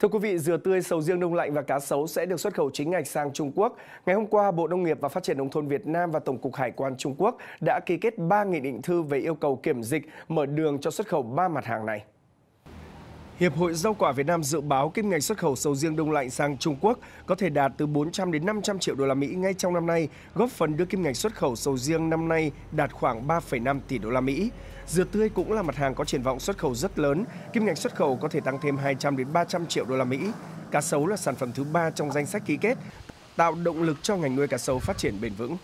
Thưa quý vị, dừa tươi, sầu riêng đông lạnh và cá sấu sẽ được xuất khẩu chính ngạch sang Trung Quốc. Ngày hôm qua, Bộ Nông nghiệp và Phát triển Nông thôn Việt Nam và Tổng cục Hải quan Trung Quốc đã ký kết 3 nghị định thư về yêu cầu kiểm dịch, mở đường cho xuất khẩu 3 mặt hàng này. Hiệp hội Rau quả Việt Nam dự báo kim ngạch xuất khẩu sầu riêng đông lạnh sang Trung Quốc có thể đạt từ 400 đến 500 triệu đô la Mỹ ngay trong năm nay, góp phần đưa kim ngạch xuất khẩu sầu riêng năm nay đạt khoảng 3,5 tỷ đô la Mỹ. Dưa tươi cũng là mặt hàng có triển vọng xuất khẩu rất lớn, kim ngạch xuất khẩu có thể tăng thêm 200 đến 300 triệu đô la Mỹ. Cá sấu là sản phẩm thứ ba trong danh sách ký kết, tạo động lực cho ngành nuôi cá sấu phát triển bền vững.